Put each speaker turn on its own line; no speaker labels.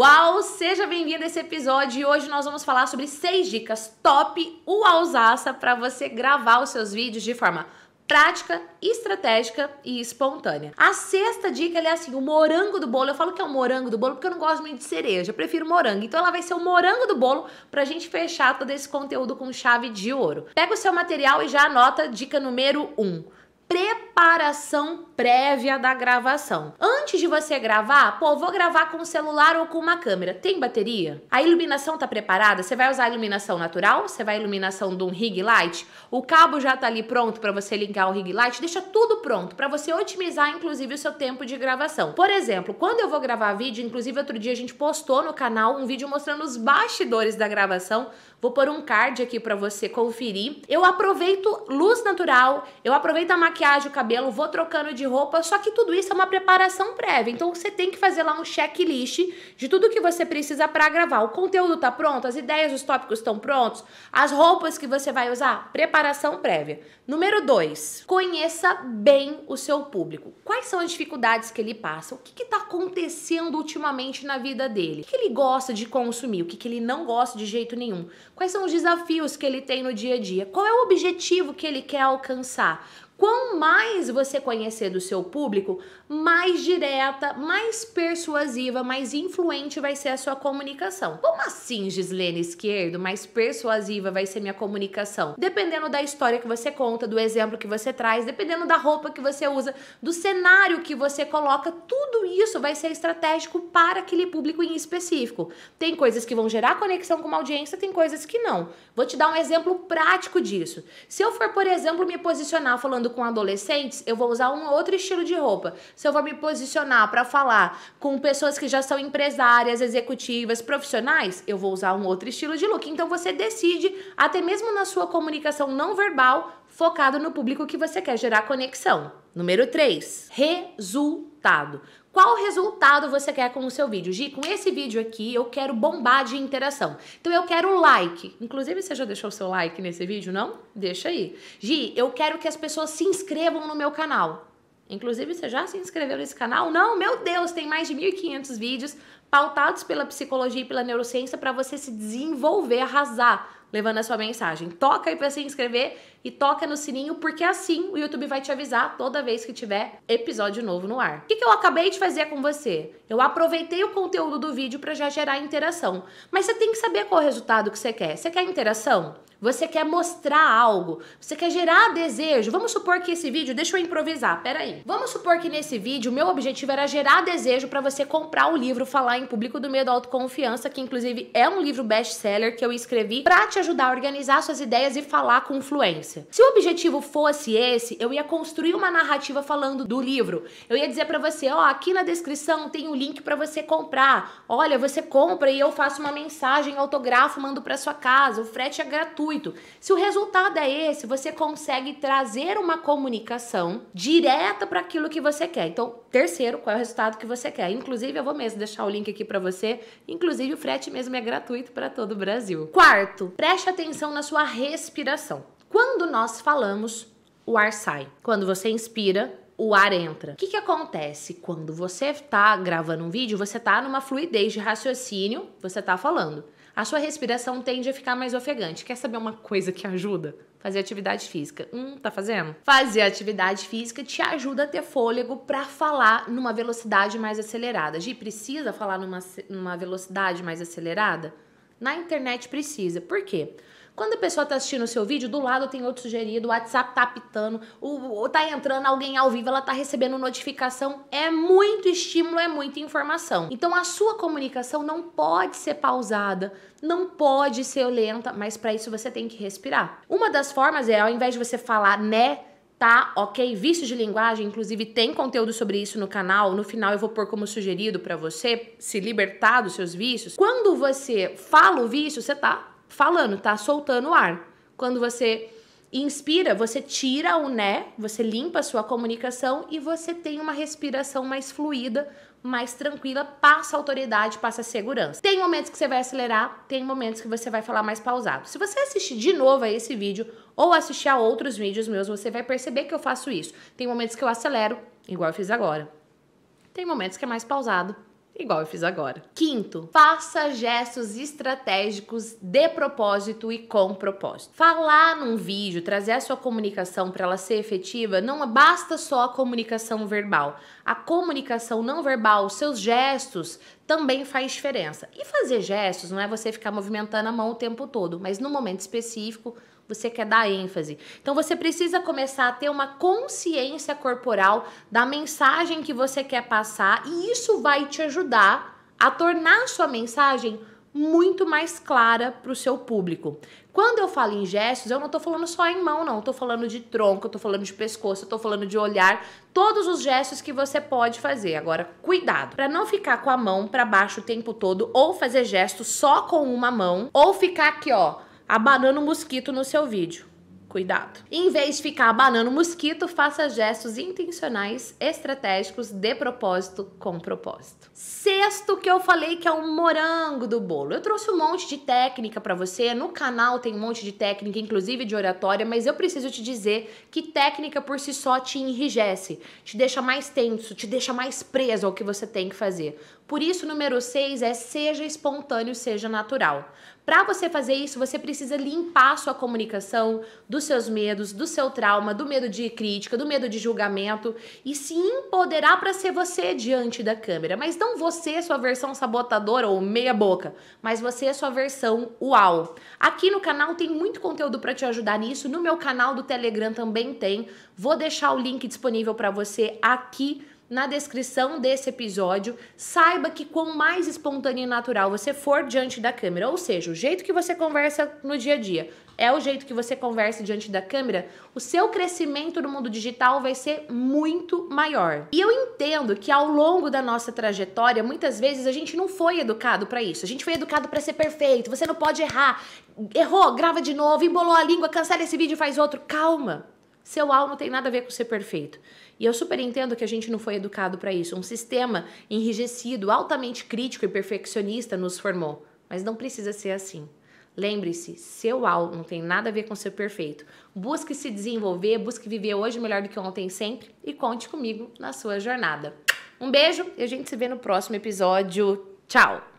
Uau, seja bem-vindo a esse episódio e hoje nós vamos falar sobre seis dicas top uauzaça para você gravar os seus vídeos de forma prática, estratégica e espontânea. A sexta dica é assim, o morango do bolo. Eu falo que é o morango do bolo porque eu não gosto muito de cereja, eu prefiro morango. Então ela vai ser o morango do bolo pra gente fechar todo esse conteúdo com chave de ouro. Pega o seu material e já anota dica número 1. Um preparação prévia da gravação. Antes de você gravar, pô, vou gravar com o celular ou com uma câmera. Tem bateria? A iluminação tá preparada? Você vai usar a iluminação natural? Você vai a iluminação de um rig light? O cabo já tá ali pronto para você ligar o rig light? Deixa tudo pronto para você otimizar inclusive o seu tempo de gravação. Por exemplo, quando eu vou gravar vídeo, inclusive outro dia a gente postou no canal um vídeo mostrando os bastidores da gravação. Vou pôr um card aqui para você conferir. Eu aproveito luz natural, eu aproveito a maquiagem maquiagem, o cabelo, vou trocando de roupa, só que tudo isso é uma preparação prévia. Então você tem que fazer lá um checklist de tudo que você precisa para gravar. O conteúdo tá pronto, as ideias, os tópicos estão prontos, as roupas que você vai usar, preparação prévia. Número dois, conheça bem o seu público. Quais são as dificuldades que ele passa? O que está acontecendo ultimamente na vida dele? O que ele gosta de consumir? O que, que ele não gosta de jeito nenhum? Quais são os desafios que ele tem no dia a dia? Qual é o objetivo que ele quer alcançar? Quanto mais você conhecer do seu público, mais direta, mais persuasiva, mais influente vai ser a sua comunicação. Como assim, Gislene Esquerdo, mais persuasiva vai ser minha comunicação? Dependendo da história que você conta, do exemplo que você traz, dependendo da roupa que você usa, do cenário que você coloca, tudo isso vai ser estratégico para aquele público em específico. Tem coisas que vão gerar conexão com uma audiência, tem coisas que não. Vou te dar um exemplo prático disso. Se eu for, por exemplo, me posicionar falando com adolescentes, eu vou usar um outro estilo de roupa. Se eu vou me posicionar para falar com pessoas que já são empresárias, executivas, profissionais, eu vou usar um outro estilo de look. Então você decide, até mesmo na sua comunicação não verbal, focado no público que você quer gerar conexão. Número 3, resultado qual resultado você quer com o seu vídeo. Gi, com esse vídeo aqui eu quero bombar de interação. Então eu quero like. Inclusive, você já deixou o seu like nesse vídeo, não? Deixa aí. Gi, eu quero que as pessoas se inscrevam no meu canal. Inclusive, você já se inscreveu nesse canal? Não? Meu Deus, tem mais de 1.500 vídeos pautados pela psicologia e pela neurociência para você se desenvolver, arrasar, levando a sua mensagem. Toca aí para se inscrever e toca no sininho, porque assim o YouTube vai te avisar toda vez que tiver episódio novo no ar. O que, que eu acabei de fazer com você? Eu aproveitei o conteúdo do vídeo para já gerar interação. Mas você tem que saber qual é o resultado que você quer. Você quer interação? Você quer mostrar algo, você quer gerar desejo. Vamos supor que esse vídeo, deixa eu improvisar, peraí. Vamos supor que nesse vídeo meu objetivo era gerar desejo para você comprar o livro Falar em Público do Medo à Autoconfiança, que inclusive é um livro best-seller que eu escrevi para te ajudar a organizar suas ideias e falar com fluência audiência. Se o objetivo fosse esse, eu ia construir uma narrativa falando do livro. Eu ia dizer para você, ó, oh, aqui na descrição tem o um link para você comprar. Olha, você compra e eu faço uma mensagem, autografo, mando para sua casa. O frete é gratuito. Se o resultado é esse, você consegue trazer uma comunicação direta para aquilo que você quer. Então, terceiro, qual é o resultado que você quer? Inclusive, eu vou mesmo deixar o link aqui para você. Inclusive, o frete mesmo é gratuito para todo o Brasil. Quarto, preste atenção na sua respiração. Quando nós falamos, o ar sai. Quando você inspira, o ar entra. O que, que acontece? Quando você está gravando um vídeo, você está numa fluidez de raciocínio, você está falando. A sua respiração tende a ficar mais ofegante. Quer saber uma coisa que ajuda? Fazer atividade física. Hum, tá fazendo? Fazer atividade física te ajuda a ter fôlego para falar numa velocidade mais acelerada. Gi, precisa falar numa, numa velocidade mais acelerada? Na internet precisa. Por quê? Quando a pessoa tá assistindo o seu vídeo, do lado tem outro sugerido, o WhatsApp tá apitando, o, tá entrando alguém ao vivo, ela tá recebendo notificação. É muito estímulo, é muita informação. Então a sua comunicação não pode ser pausada, não pode ser lenta, mas para isso você tem que respirar. Uma das formas é, ao invés de você falar né, tá, ok, vício de linguagem, inclusive tem conteúdo sobre isso no canal, no final eu vou pôr como sugerido para você se libertar dos seus vícios. Quando você fala o vício, você tá falando, tá soltando o ar. Quando você inspira, você tira o né, você limpa a sua comunicação e você tem uma respiração mais fluida, mais tranquila, passa autoridade, passa segurança. Tem momentos que você vai acelerar, tem momentos que você vai falar mais pausado. Se você assistir de novo a esse vídeo ou assistir a outros vídeos meus, você vai perceber que eu faço isso. Tem momentos que eu acelero, igual eu fiz agora. Tem momentos que é mais pausado, igual eu fiz agora. Quinto, faça gestos estratégicos de propósito e com propósito. Falar num vídeo, trazer a sua comunicação para ela ser efetiva, não basta só a comunicação verbal. A comunicação não verbal, os seus gestos também faz diferença. E fazer gestos não é você ficar movimentando a mão o tempo todo, mas no momento específico, você quer dar ênfase. Então você precisa começar a ter uma consciência corporal da mensagem que você quer passar e isso vai te ajudar a tornar a sua mensagem muito mais clara para o seu público. Quando eu falo em gestos, eu não estou falando só em mão, não. Eu tô falando de tronco, eu tô falando de pescoço, eu tô falando de olhar, todos os gestos que você pode fazer. Agora, cuidado para não ficar com a mão para baixo o tempo todo ou fazer gestos só com uma mão ou ficar aqui, ó, abanando mosquito no seu vídeo. Cuidado. Em vez de ficar abanando mosquito, faça gestos intencionais, estratégicos, de propósito, com propósito. Sexto que eu falei que é o morango do bolo. Eu trouxe um monte de técnica para você. No canal tem um monte de técnica, inclusive de oratória, mas eu preciso te dizer que técnica por si só te enrijece, te deixa mais tenso, te deixa mais preso ao que você tem que fazer. Por isso, número 6 é seja espontâneo, seja natural. Para você fazer isso, você precisa limpar a sua comunicação dos seus medos, do seu trauma, do medo de crítica, do medo de julgamento e se empoderar para ser você diante da câmera. Mas não você, sua versão sabotadora ou meia boca, mas você, sua versão uau. Aqui no canal tem muito conteúdo para te ajudar nisso, no meu canal do Telegram também tem. Vou deixar o link disponível para você aqui na descrição desse episódio, saiba que quanto mais espontâneo e natural você for diante da câmera, ou seja, o jeito que você conversa no dia a dia é o jeito que você conversa diante da câmera, o seu crescimento no mundo digital vai ser muito maior. E eu entendo que ao longo da nossa trajetória, muitas vezes a gente não foi educado para isso. A gente foi educado para ser perfeito, você não pode errar. Errou, grava de novo, embolou a língua, cancela esse vídeo e faz outro. Calma. Seu au não tem nada a ver com ser perfeito. E eu super entendo que a gente não foi educado para isso. Um sistema enrijecido, altamente crítico e perfeccionista nos formou. Mas não precisa ser assim. Lembre-se, seu au não tem nada a ver com ser perfeito. Busque se desenvolver, busque viver hoje melhor do que ontem sempre e conte comigo na sua jornada. Um beijo e a gente se vê no próximo episódio. Tchau!